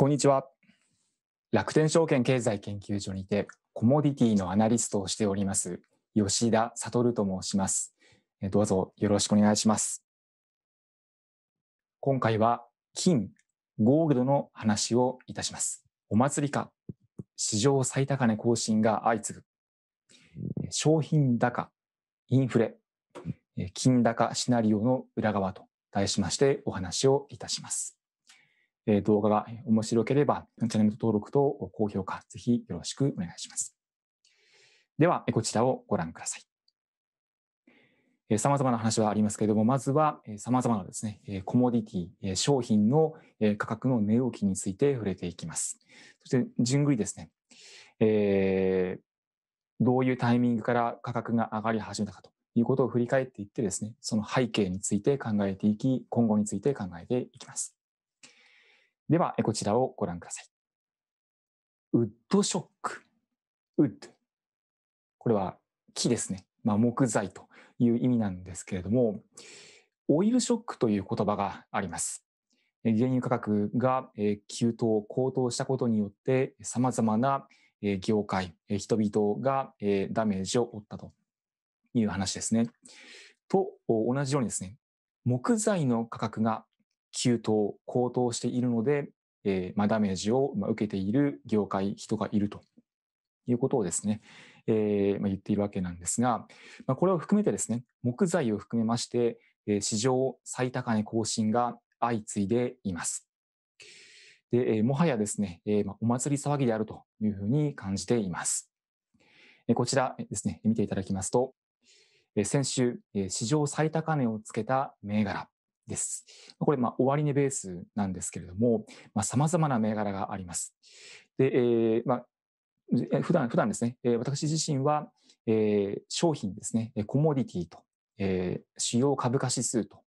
こんにちは。楽天証券経済研究所にてコモディティのアナリストをしております吉田悟と申します。どうぞよろしくお願いします。今回は金、ゴールドの話をいたします。お祭りか、史上最高値更新が相次ぐ、商品高、インフレ、金高シナリオの裏側と題しましてお話をいたします。え動画が面白ければ、チャンネル登録と高評価、ぜひよろしくお願いします。では、こちらをご覧ください。様々な話はありますけれども、まずは様々なですね、コモディティ、商品の価格の値動きについて触れていきます。そして、順繰りですね、えー、どういうタイミングから価格が上がり始めたかということを振り返っていってですね、その背景について考えていき、今後について考えていきます。では、こちらをご覧ください。ウッドショック。ウッド。これは木ですね。まあ、木材という意味なんですけれども、オイルショックという言葉があります。原油価格が急騰、高騰したことによって、様々な業界、人々がダメージを負ったという話ですね。と同じようにですね、木材の価格が急騰、高騰しているので、えー、まあ、ダメージを受けている業界、人がいるということをですね、えー、まあ、言っているわけなんですが、まあ、これを含めてですね、木材を含めまして、え史上最高値更新が相次いでいます。で、えもはやですね、えまお祭り騒ぎであるというふうに感じています。えこちらですね、見ていただきますと、え先週、え史上最高値をつけた銘柄、です。これ、まあ、終値ベースなんですけれども、さまざ、まな銘柄があります。で、えー、まあ、普段普段ですね、私自身は、えー、商品ですね、コモディティと、えー、主要株価指数と、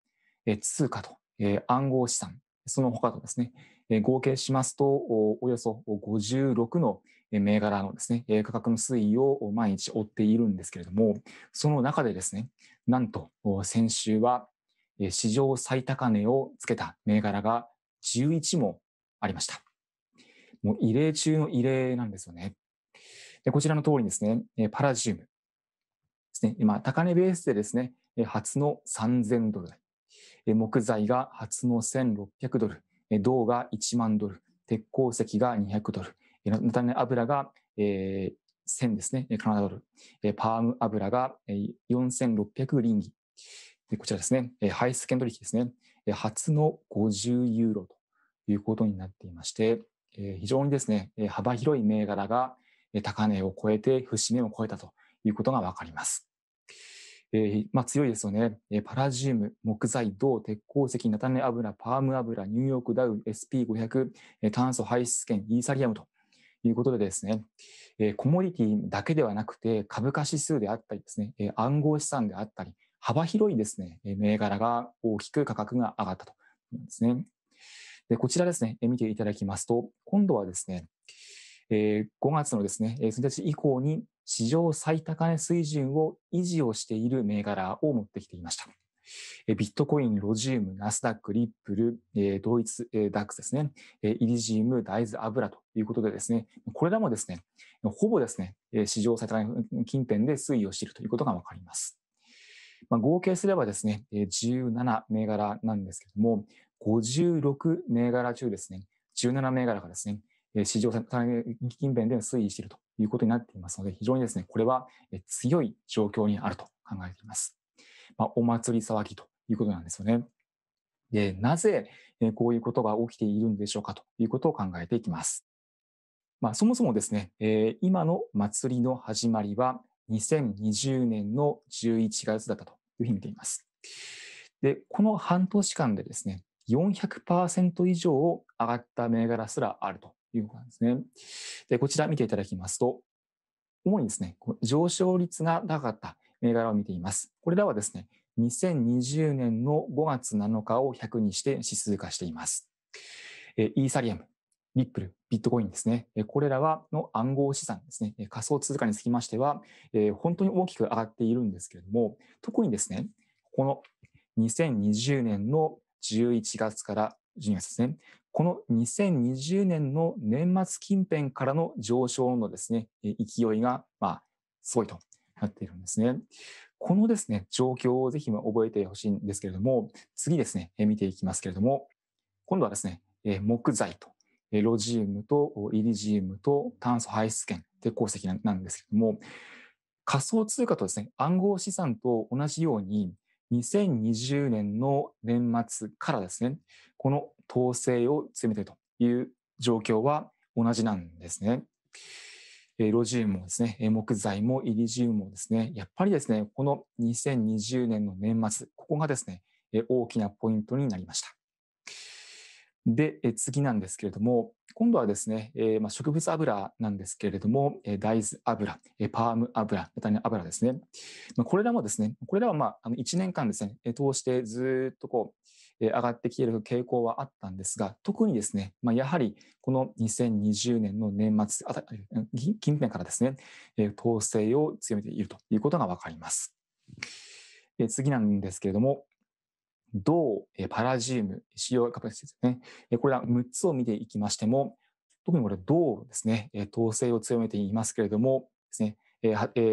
えー、通貨と、えー、暗号資産、その他とですね、えー、合計しますとお、およそ56の銘柄のですね、価格の推移を毎日追っているんですけれども、その中でですね、なんと先週は史上最高値をつけた銘柄が11もありました。もう異例中の異例なんですよね。でこちらの通りですね、パラジウムですね、今、高値ベースでですね、初の3000ドル台、木材が初の1600ドル、銅が1万ドル、鉄鉱石が200ドル、菜種油が、えー、1000ですね、カナダドル、パーム油が4600リンギ、こちらですね、えハイス券取引ですね、え初の50ユーロということになっていまして、え非常にですね、え幅広い銘柄が高値を超えて、節目を超えたということがわかります。えー、まあ、強いですよね、えー、パラジウム、木材、銅、鉄鉱石、菜種油、パーム油、ニューヨークダウン、SP500、えー、炭素排出権、イーサリアムということでですね、えー、コモディティだけではなくて、株価指数であったりですね、え暗号資産であったり、幅広いですね、銘柄が大きく価格が上がったとなんですね。で、こちらですね、見ていただきますと、今度はですね、え5月のですね、1日以降に史上最高値水準を維持をしている銘柄を持ってきていました。えビットコイン、ロジウム、ナスダック、リップル、えドイツ、ダックスですね、えイリジウム、大豆、油ということでですね、これらもですね、ほぼですね、史上最高値近辺で推移をしているということがわかります。まあ、合計すればですね、17銘柄なんですけども、56銘柄中ですね、17銘柄がですね、市場近辺で推移しているということになっていますので、非常にですね、これは強い状況にあると考えています。まあ、お祭り騒ぎということなんですよね。で、なぜこういうことが起きているんでしょうかということを考えていきます。まあ、そもそもですね、え今の祭りの始まりは、2020年の11月だったというふうに見ています。で、この半年間でですね、400%以上上がった銘柄すらあるということなんですね。で、こちら見ていただきますと、主にですね、上昇率が高かった銘柄を見ています。これらはですね、2020年の5月7日を100にして指数化しています。イーサリアム、リップル、ビットコインですね、これらはの暗号資産ですね、仮想通貨につきましては、本当に大きく上がっているんですけれども、特にですね、この2020年の11月から12月ですね、この2020年の年末近辺からの上昇のですね、勢いが、まあ、すごいとなっているんですね。このですね、状況をぜひ覚えてほしいんですけれども、次ですね、見ていきますけれども、今度はですね、木材とロジウムとイリジウムと炭素排出権っ鉱石なんですけども、仮想通貨とですね、暗号資産と同じように、2020年の年末からですね、この統制を進めているという状況は同じなんですね。ロジウムもですね、木材もイリジウムもですね、やっぱりですね、この2020年の年末、ここがですね、大きなポイントになりました。で、え次なんですけれども、今度はですね、えまあ、植物油なんですけれども、え大豆油、えパーム油、メタニ油ですね。まあ、これらもですね、これらはまああの1年間ですね、通してずっとこう、上がってきている傾向はあったんですが、特にですね、まあ、やはりこの2020年の年末あた近辺からですね、統制を強めているということがわかります。次なんですけれども、銅、パラジウム、使用カですね。これら6つを見ていきましても、特にこれ銅ですね、統制を強めていますけれども、ですね、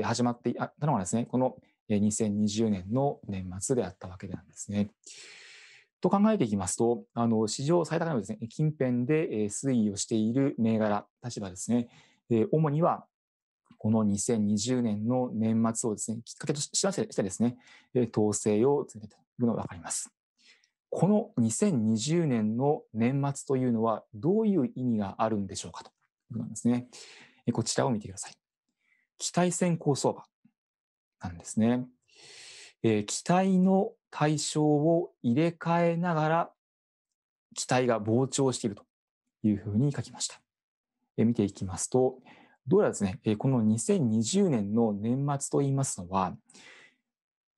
始まっていたのがですね、この2020年の年末であったわけなんですね。と考えていきますと、あの市場最高値のです、ね、近辺で推移をしている銘柄、立場ですね、主にはこの2020年の年末をですね、きっかけとししてですね、統制を続けたのが分かります。この2020年の年末というのはどういう意味があるんでしょうかということなんですね。こちらを見てください。期待先行相場なんですね。えー、期待の対象を入れ替えながら期待が膨張しているというふうに書きました。えー、見ていきますと、どうやらですね、えー、この2020年の年末といいますのは、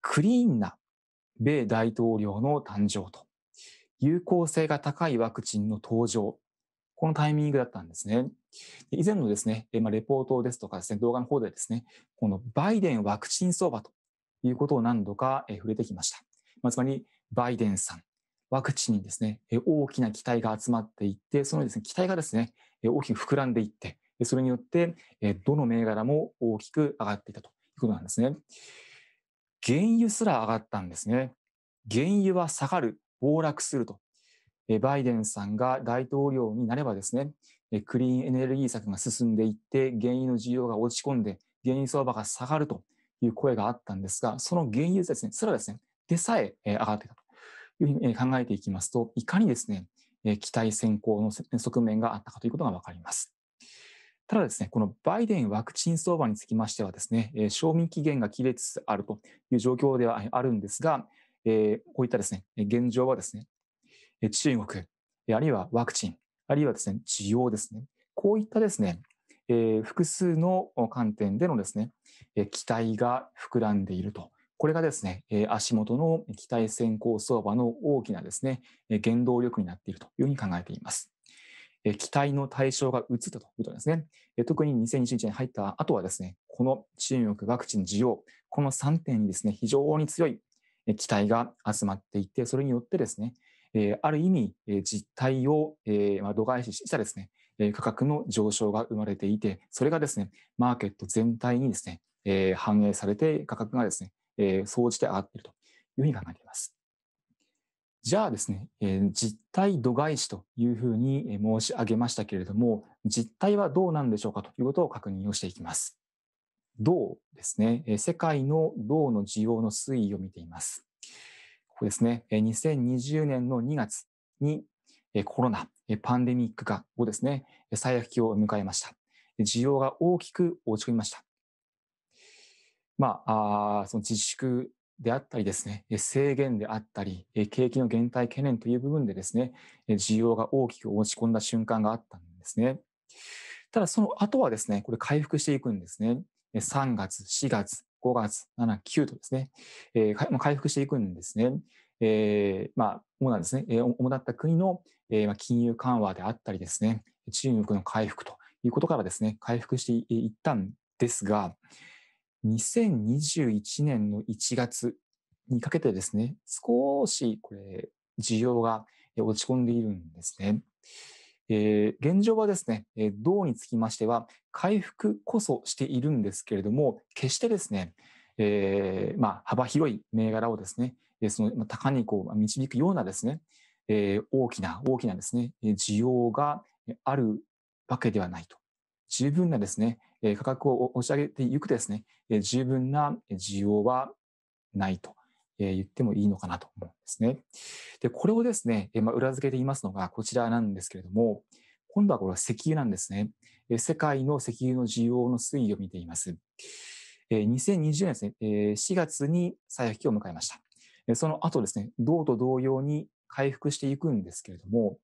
クリーンな米大統領の誕生と、有効性が高いワクチンの登場、このタイミングだったんですね。以前のですね、まあ、レポートですとかですね、動画の方でですね、このバイデンワクチン相場ということを何度か触れてきました。まあ、つまり、バイデンさん、ワクチンにですね、大きな期待が集まっていって、そのですね、期待がですね、大きく膨らんでいって、それによって、どの銘柄も大きく上がっていたということなんですね。原油すら上がったんですね。原油は下がる、暴落すると。バイデンさんが大統領になればですね、クリーンエネルギー策が進んでいって、原油の需要が落ち込んで、原油相場が下がるという声があったんですが、その原油ですね、すらですね、でさえ上がってたというふうに考えていきますと、いかにですね、期待先行の側面があったかということがわかります。ただですね、このバイデンワクチン相場につきましてはですね、賞味期限が切れつつあるという状況ではあるんですが、えこういったですね、現状はですね、中国、あるいはワクチン、あるいはですね、需要ですね、こういったですね、え複数の観点でのですね、期待が膨らんでいると。これがですね、足元の期待先行相場の大きなですね、原動力になっているというふうに考えています。期待の対象が移ったということですね。特に2021年に入った後はですね、この中国ワクチン需要、この3点にですね、非常に強い期待が集まっていて、それによってですね、ある意味、実態を度外視したですね、価格の上昇が生まれていて、それがですね、マーケット全体にですね、反映されて価格がですね、総じて上がっているというふうに考えています。じゃあですね、えー、実態度外視というふうに申し上げましたけれども、実態はどうなんでしょうかということを確認をしていきます。銅ですね、え世界の銅の需要の推移を見ています。ここですね、え2020年の2月にえコロナ、えパンデミック化をですね、最悪期を迎えました。需要が大きく落ち込みました。まあ、あその自粛であったりですね、制限であったり、景気の減退懸念という部分でですね、需要が大きく落ち込んだ瞬間があったんですね。ただその後はですね、これ回復していくんですね。3月、4月、5月、7、9とですね、回復していくんですね。えー、まあ、主なですね、主だった国の、金融緩和であったりですね、中国の回復ということからですね、回復していったんですが、2021年の1月にかけてですね、少しこれ、需要が落ち込んでいるんですね。えー、現状はですね、銅につきましては、回復こそしているんですけれども、決してですね、えー、まあ、幅広い銘柄をですね、その高にこう導くようなですね、えー、大きな大きなですね、需要があるわけではないと。十分なですね、価格を押し上げていくですね、十分な需要はないと言ってもいいのかなと思うんですね。で、これをですね、まあ、裏付けていますのがこちらなんですけれども、今度はこれは石油なんですね。世界の石油の需要の推移を見ています。2020年ですね、4月に最悪期を迎えました。その後ですね、銅と同様に回復していくんですけれども、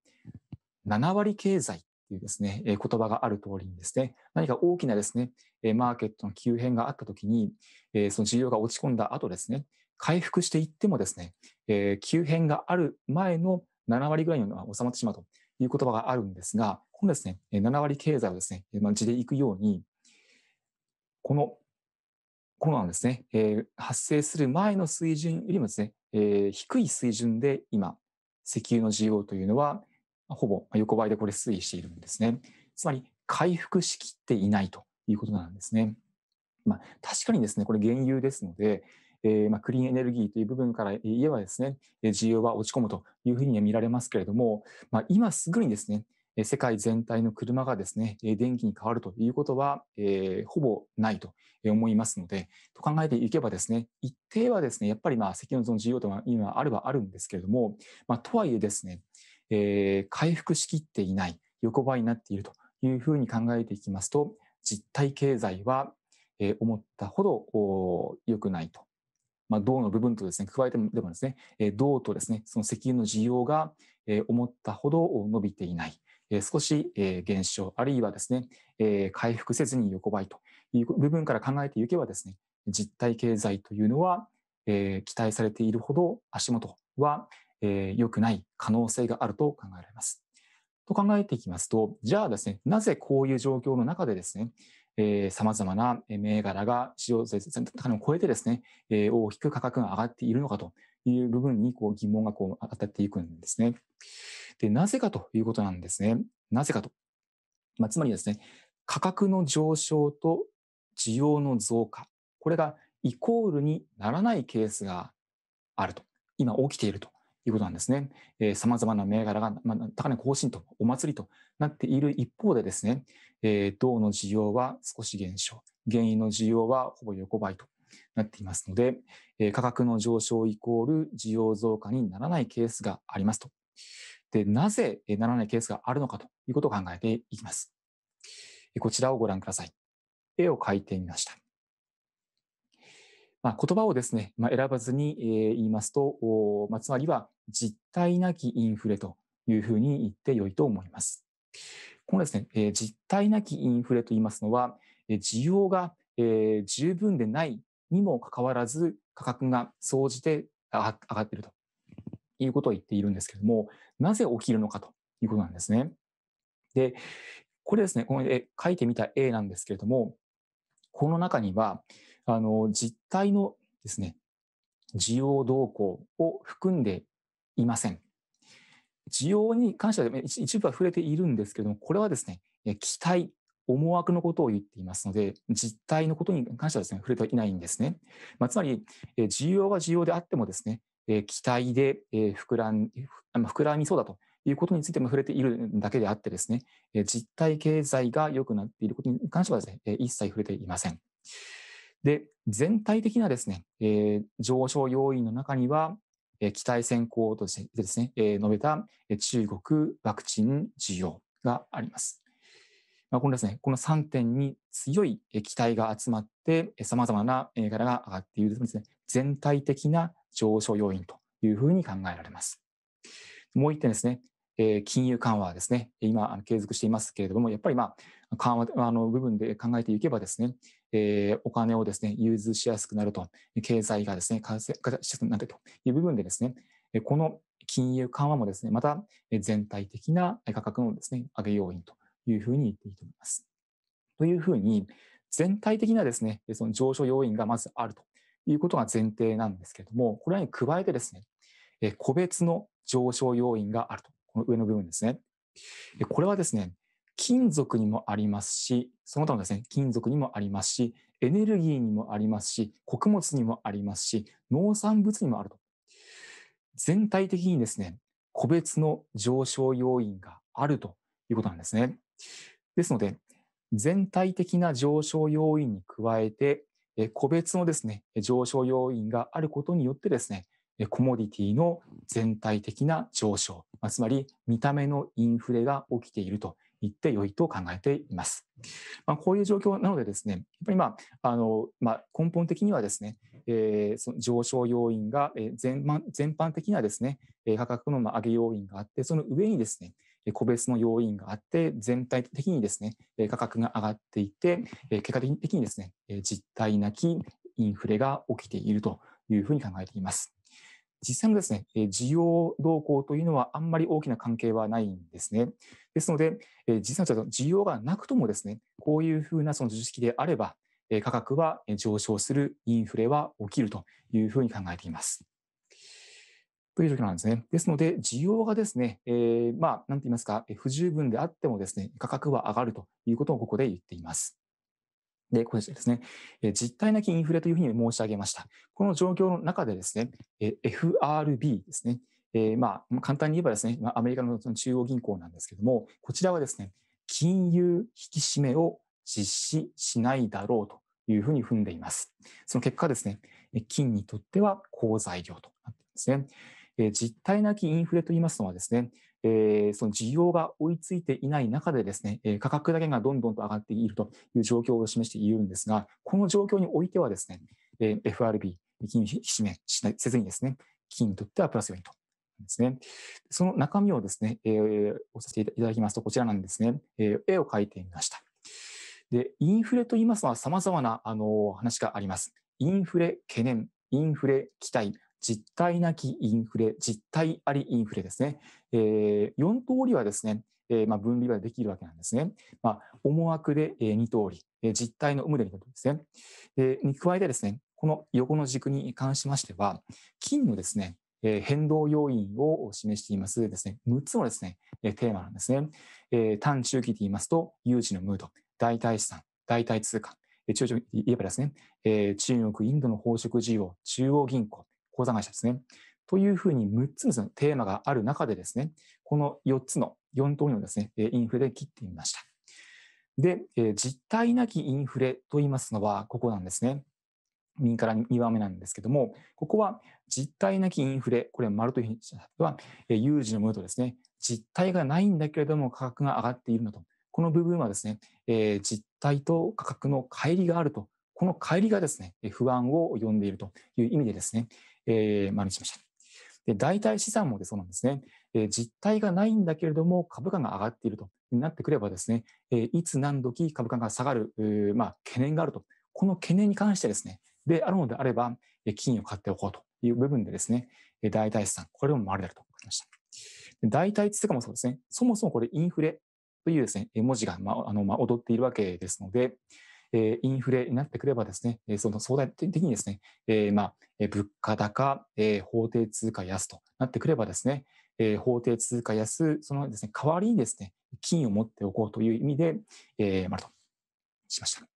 7割経済いうですね、え言葉がある通りにですね、何か大きなですね、えマーケットの急変があったときに、えその需要が落ち込んだ後ですね、回復していってもですね、え急変がある前の7割ぐらいには収まってしまうという言葉があるんですが、このですね、7割経済をですね、まあ、地でいくように、このコロナですね、え発生する前の水準よりもですね、え低い水準で今、石油の需要というのは、ほぼ横ばいでこれ推移しているんですね。つまり回復しきっていないということなんですね。まあ、確かにですね、これ原油ですので、えー、まあクリーンエネルギーという部分から言えばですね、需要は落ち込むというふうには見られますけれども、まあ、今すぐにですね、世界全体の車がですね、電気に変わるということは、えー、ほぼないと思いますので、と考えていけばですね、一定はですね、やっぱりまあ石油の需要というのは今あるはあるんですけれども、まあ、とはいえですね、えー、回復しきっていない横ばいになっているというふうに考えていきますと実体経済は、えー、思ったほど良くないと。まあ、銅の部分とですね加えてもでもですね、えー、銅とですねその石油の需要が、えー、思ったほど伸びていない、えー、少し、えー、減少あるいはですね、えー、回復せずに横ばいという部分から考えていけばですね実体経済というのは、えー、期待されているほど足元は、えー、良くない可能性があると考えられます。と考えていきますと、じゃあですね、なぜこういう状況の中でですね、えー、様々な銘柄が市場全体を超えてですね、えー、大きく価格が上がっているのかという部分にこう疑問がこう当たっていくんですね。で、なぜかということなんですね。なぜかと。まあ、つまりですね、価格の上昇と需要の増加、これがイコールにならないケースがあると。今起きているということなんですね。さまざまな銘柄が、まあ、高値更新とお祭りとなっている一方でですね、えー、銅の需要は少し減少、原油の需要はほぼ横ばいとなっていますので、えー、価格の上昇イコール需要増加にならないケースがありますと。で、なぜならないケースがあるのかということを考えていきます。こちらをご覧ください。絵を描いてみました。まあ、言葉をですね、まあ、選ばずに言いますと、まあ、つまりは実体なきインフレというふうに言ってよいと思います。このですね、え実体なきインフレと言いますのは、え需要が、え十分でないにもかかわらず価格が総じて上がっているということを言っているんですけども、なぜ起きるのかということなんですね。で、これですね、この絵、書いてみた絵なんですけれども、この中には、あの、実体のですね、需要動向を含んでいません。需要に関しては一部は触れているんですけれども、これはですね、期待、思惑のことを言っていますので、実態のことに関してはですね、触れてはいないんですね。まあ、つまり、需要は需要であってもですね、期待で膨らん膨らみそうだということについても触れているだけであってですね、実体経済が良くなっていることに関してはですね、一切触れていません。で、全体的なですね、上昇要因の中には、期待先行としてですね、述べた中国ワクチン需要があります。まあ、このですね、この3点に強い期待が集まって、様々な銘柄が上がっているですね、全体的な上昇要因というふうに考えられます。もう一点ですね、金融緩和ですね、今継続していますけれども、やっぱりまあ緩和の部分で考えていけばですね、えー、お金をですね、融通しやすくなると、経済がですね、活躍しやすくなるという部分でですね、この金融緩和もですね、また全体的な価格のですね、上げ要因というふうに言っていいと思います。というふうに、全体的なですね、その上昇要因がまずあるということが前提なんですけれども、これに加えてですね、個別の上昇要因があると。この上の部分ですね。これはですね、金属にもありますし、その他のですね、金属にもありますし、エネルギーにもありますし、穀物にもありますし、農産物にもあると。全体的にですね、個別の上昇要因があるということなんですね。ですので、全体的な上昇要因に加えて、個別のですね、上昇要因があることによってですね、コモディティの全体的な上昇、つまり見た目のインフレが起きていると言って良いと考えています。まあ、こういう状況なのでですね、やっぱりまあ、あの、まあ、根本的にはですね、えー、その上昇要因が、えー、全全般的にはですね、価格の上げ要因があって、その上にですね、個別の要因があって、全体的にですね、価格が上がっていて、結果的にですね、実体なきインフレが起きているというふうに考えています。実際のですね、需要動向というのはあんまり大きな関係はないんですね。ですので、実際の需要がなくともですね、こういうふうなその図式であれば、価格は上昇する、インフレは起きるというふうに考えています。という状況なんですね。ですので、需要がですね、えー、まあ、なんて言いますか、不十分であってもですね、価格は上がるということをここで言っています。で、これですね、実体なきインフレというふうに申し上げました。この状況の中でですね、FRB ですね、えー、まあ、簡単に言えばですね、アメリカの中央銀行なんですけども、こちらはですね、金融引き締めを実施しないだろうというふうに踏んでいます。その結果ですね、金にとっては好材料となっていますね。実体なきインフレと言いますのはですね、えー、その需要が追いついていない中でですね、え価格だけがどんどんと上がっているという状況を示しているんですが、この状況においてはですね、え FRB、金融引き締めしないせずにですね、金にとってはプラス要因と。ですね。その中身をですね、えー、おさせていただきますと、こちらなんですね、えー、絵を描いてみました。で、インフレと言いますのは様々な、あの話があります。インフレ懸念、インフレ期待、実態なきインフレ、実態ありインフレですね。えー、4通りはですね、えー、まあ、分離はできるわけなんですね。まあ、思惑で2通り、えー、実体の有無で2通りですね。えー、に加えてですね、この横の軸に関しましては、金のですね、えー、変動要因を示していますですね、6つのですね、えー、テーマなんですね。えー、短中期で言いますと、有事のムード、代替資産、代替通貨、中長期言えばですね、えー、中国、インドの宝飾事業、中央銀行、口座会社ですね、というふうに6つのテーマがある中でですね、この4つの、4通りのですね、インフレで切ってみました。で、実体なきインフレと言いますのは、ここなんですね。右から2番目なんですけども、ここは実体なきインフレ、これ丸というふうにしたは、有事のものとですね、実体がないんだけれども価格が上がっているのと。この部分はですね、実体と価格の乖離があると。この乖離がですね、不安を呼んでいるという意味でですね、丸にしました。で、代替資産もそうなんですね。え実態がないんだけれども、株価が上がっているとなってくればですね、えいつ何時株価が下がる、まあ、懸念があると。この懸念に関してですね、であるのであれば、金を買っておこうという部分でですね、代替資産、これも丸であると分かりました。代替通貨もそうですね、そもそもこれインフレというですね、文字が、まあ、あの、まあ、踊っているわけですので、えインフレになってくればですね、その相対的にですね、えまあ、物価高、え法定通貨安となってくればですね、え法定通貨安、そのですね、代わりにですね、金を持っておこうという意味で、えまるとしました。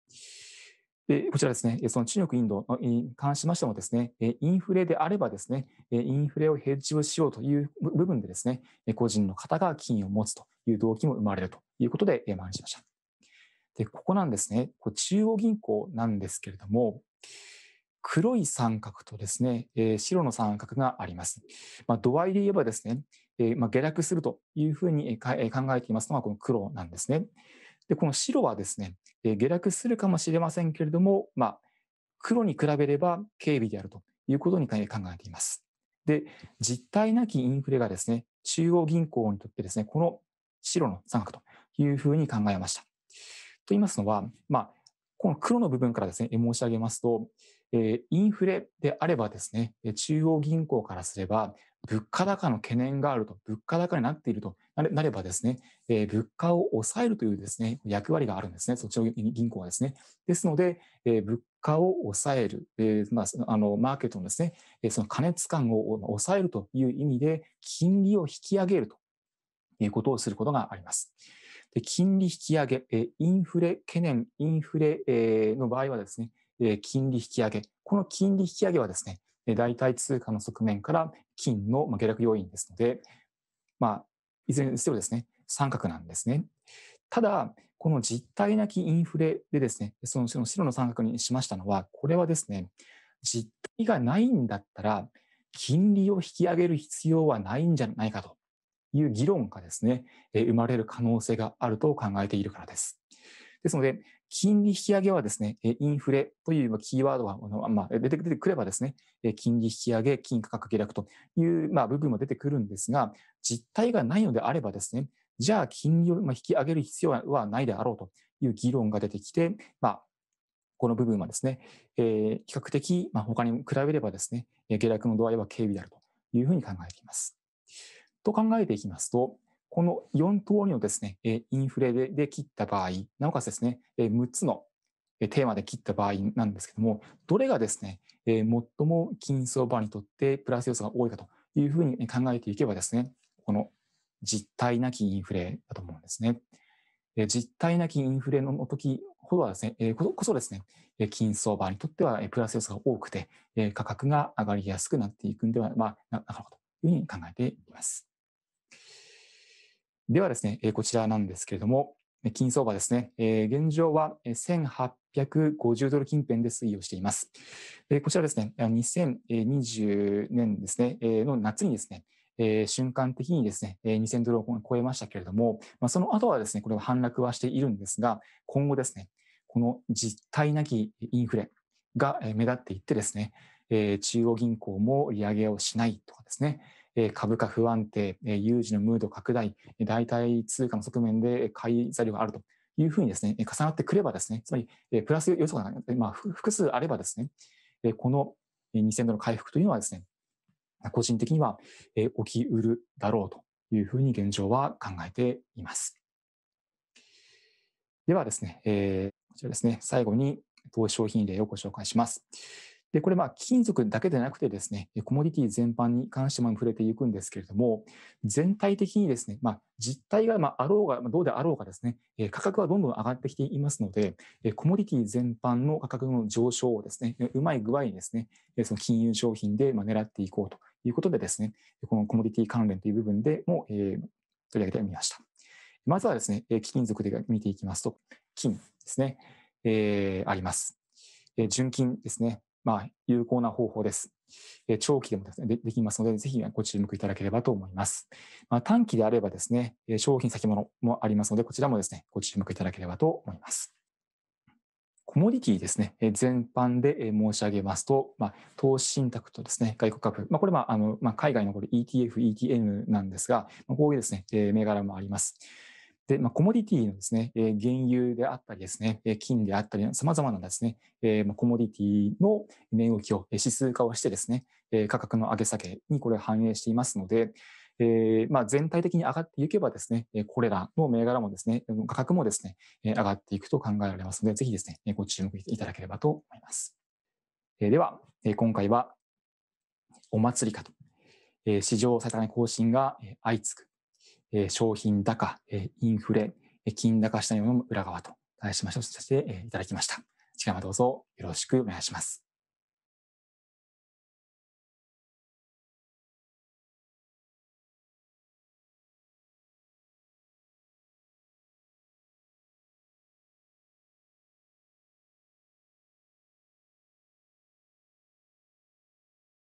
でこちらですね、その中国、インドに関しましてもですね、インフレであればですね、インフレをヘッジをしようという部分でですね、個人の方が金を持つという動機も生まれるということで、回りしました。で、ここなんですね。こう中央銀行なんですけれども、黒い三角とですね、えー、白の三角があります。まあ、度合いで言えばですね、えー、まあ、下落するというふうに考えていますのがこの黒なんですね。で、この白はですね、えー、下落するかもしれませんけれども、まあ、黒に比べれば軽微であるということに考えています。で、実体なきインフレがですね、中央銀行にとってですね、この白の三角というふうに考えました。と言いますのは、まあ、この黒の部分からですね、申し上げますと、えインフレであればですね、中央銀行からすれば、物価高の懸念があると、物価高になっているとなればですね、えー、物価を抑えるというですね、役割があるんですね、そっちの銀行はですね。ですので、えー、物価を抑える、えー、まあ、あのマーケットのですね、その過熱感を抑えるという意味で、金利を引き上げるということをすることがあります。金利引き上げ、インフレ懸念、インフレの場合はですね、金利引き上げ。この金利引き上げはですね、代替通貨の側面から金の下落要因ですので、まあ、いずれにせよですね、三角なんですね。ただ、この実体なきインフレでですね、その白の三角にしましたのは、これはですね、実体がないんだったら、金利を引き上げる必要はないんじゃないかと。いう議論がですね、生まれる可能性があると考えているからです。ですので、金利引き上げはですね、インフレというキーワードが、まあ、出てくればですね、金利引き上げ、金価格下落という、まあ、部分も出てくるんですが、実態がないのであればですね、じゃあ金利を引き上げる必要はないであろうという議論が出てきて、まあ、この部分はですね、え比較的、まあ、他に比べればですね、下落の度合いは軽微であるというふうに考えています。と考えていきますと、この4通りのですね、インフレで切った場合、なおかつですね、6つのテーマで切った場合なんですけども、どれがですね、最も金相場にとってプラス要素が多いかというふうに考えていけばですね、この実体なきインフレだと思うんですね。実体なきインフレの時ほどはですね、こそですね、金相場にとってはプラス要素が多くて、価格が上がりやすくなっていくんではなかというふうに考えています。ではですね、こちらなんですけれども、金相場ですね、現状は1850ドル近辺で推移をしています。こちらですね、2020年ですね、の夏にですね、瞬間的にですね、えー、2000ドルを超えましたけれども、その後はですね、これは反落はしているんですが、今後ですね、この実体なきインフレが目立っていってですね、中央銀行も利上げをしないとかですね、株価不安定、有事のムード拡大、代替通貨の側面で買い材料があるというふうにですね、重なってくればですね、つまりプラス予測が、まあ、複数あればですね、この2000ドルの回復というのはですね、個人的には起きうるだろうというふうに現状は考えています。ではですね、えこちらですね、最後に投資商品例をご紹介します。で、これ、ま金属だけでなくてですね、コモディティ全般に関しても触れていくんですけれども、全体的にですね、まあ、実態がまあろうが、どうであろうがですね、価格はどんどん上がってきていますので、コモディティ全般の価格の上昇をですね、うまい具合にですね、その金融商品でま狙っていこうということでですね、このコモディティ関連という部分でも、え取り上げてみました。まずはですね、貴金属で見ていきますと、金ですね、えー、あります。純金ですね。まあ、有効な方法です。長期でもです、ね、できますので、ぜひご注目いただければと思います。まあ、短期であればですね、商品先物もありますので、こちらもですね、ご注目いただければと思います。コモディティですね、全般で申し上げますと、まあ、投資信託とですね、外国株、まあ、これはあの、まあ、海外のこれ ETF、ETN なんですが、まこういうですね、銘柄もあります。で、まあ、コモディティのですね、え原油であったりですね、金であったり、様々なですね、えまコモディティの値動きを指数化をしてですね、え価格の上げ下げにこれ反映していますので、えま全体的に上がっていけばですね、これらの銘柄もですね、価格もですね、上がっていくと考えられますので、ぜひですね、ご注目いただければと思います。えでは、え今回は、お祭りかと、え史上最高値更新が相次ぐ。え商品高、えインフレ、金高下にも裏側と題しまして、いただきました。次回もどうぞよろしくお願いします。